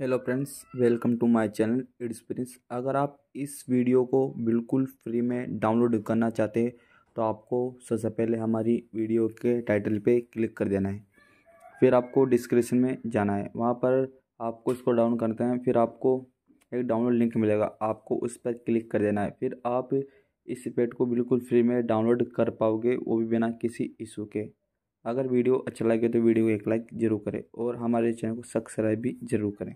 hello friends welcome to my channel it's Prince अगर आप इस वीडियो को बिल्कुल फ्री में डाउनलोड करना चाहते हैं तो आपको सबसे पहले हमारी वीडियो के टाइटल पे क्लिक कर देना है फिर आपको डिस्क्रिप्शन में जाना है वहाँ पर आपको इसको डाउन करते हैं फिर आपको एक डाउनलोड लिंक मिलेगा आपको उस पर क्लिक कर देना है फिर आप इस पेड को बिल्कुल फ्री में डाउनलोड कर पाओगे वो भी बिना किसी इशू के अगर वीडियो अच्छा लगे तो वीडियो को एक लाइक ज़रूर करें और हमारे चैनल को सब्सक्राइब भी ज़रूर करें